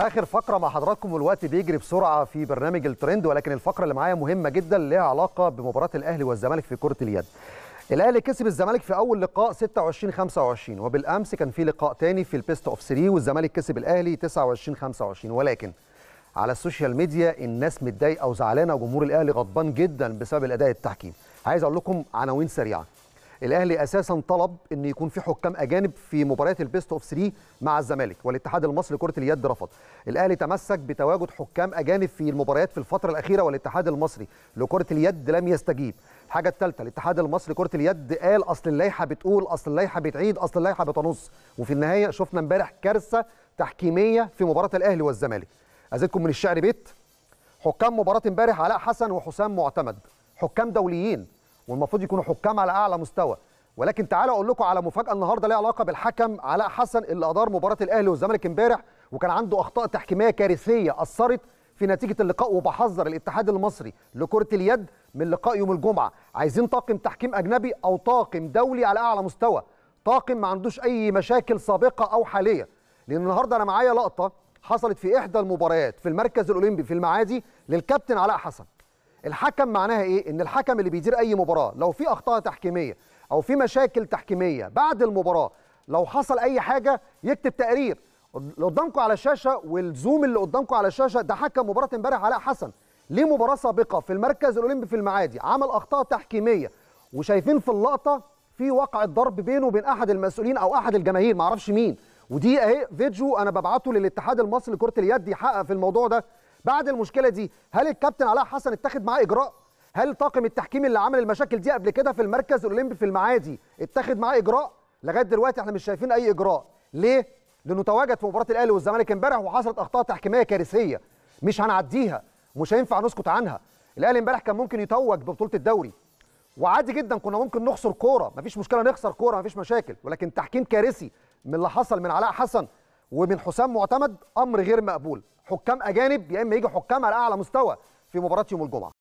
اخر فقره مع حضراتكم والوقت بيجري بسرعه في برنامج الترند ولكن الفقره اللي معايا مهمه جدا ليها علاقه بمباراه الاهلي والزمالك في كره اليد الاهلي كسب الزمالك في اول لقاء 26 25 وبالامس كان في لقاء تاني في البيست اوف 3 والزمالك كسب الاهلي 29 25 ولكن على السوشيال ميديا الناس متضايقه وزعلانه وجمهور الاهلي غضبان جدا بسبب الاداء التحكيم عايز اقول لكم عناوين سريعه الاهلي اساسا طلب ان يكون في حكام اجانب في مباريات البيست اوف 3 مع الزمالك والاتحاد المصري لكره اليد رفض الاهلي تمسك بتواجد حكام اجانب في المباريات في الفتره الاخيره والاتحاد المصري لكره اليد لم يستجيب الحاجه الثالثه الاتحاد المصري لكره اليد قال اصل اللائحه بتقول اصل اللائحه بتعيد اصل اللائحه بتنص وفي النهايه شفنا امبارح كارثه تحكيميه في مباراه الاهلي والزمالك ازيدكم من الشعر بيت حكام مباراه امبارح علاء حسن وحسام معتمد حكام دوليين والمفروض يكونوا حكام على اعلى مستوى ولكن تعالوا اقول لكم على مفاجاه النهارده ليها علاقه بالحكم علاء حسن اللي ادار مباراه الاهلي والزمالك امبارح وكان عنده اخطاء تحكيميه كارثيه اثرت في نتيجه اللقاء وبحذر الاتحاد المصري لكره اليد من لقاء يوم الجمعه عايزين طاقم تحكيم اجنبي او طاقم دولي على اعلى مستوى طاقم ما عندوش اي مشاكل سابقه او حاليه لان النهارده انا معايا لقطه حصلت في احدى المباريات في المركز الاولمبي في المعادي للكابتن علاء حسن الحكم معناها ايه ان الحكم اللي بيدير اي مباراه لو في اخطاء تحكيميه او في مشاكل تحكيميه بعد المباراه لو حصل اي حاجه يكتب تقرير اللي قدامكم على الشاشه والزوم اللي قدامكم على الشاشه ده حكم مباراه امبارح علاء حسن ليه مباراه سابقه في المركز الاولمبي في المعادي عمل اخطاء تحكيميه وشايفين في اللقطه في وقع الضرب بينه وبين احد المسؤولين او احد الجماهير معرفش مين ودي اهي فيديو انا ببعته للاتحاد المصري لكره اليد يحقق في الموضوع ده بعد المشكله دي هل الكابتن علاء حسن اتخذ معاه اجراء هل طاقم التحكيم اللي عمل المشاكل دي قبل كده في المركز الاولمبي في المعادي اتخذ معاه اجراء لغايه دلوقتي احنا مش شايفين اي اجراء ليه لانه تواجد في مباراه الاهلي والزمالك امبارح وحصلت اخطاء تحكيميه كارثيه مش هنعديها ومش هينفع نسكت عنها الاهلي امبارح كان ممكن يتوج ببطوله الدوري وعادي جدا كنا ممكن نخسر كوره مفيش مشكله نخسر كوره مفيش مشاكل ولكن تحكيم كارثي من اللي حصل من علاء حسن ومن حسام معتمد امر غير مقبول حكام اجانب يا اما يجي حكام على اعلى مستوى في مباراه يوم الجمعه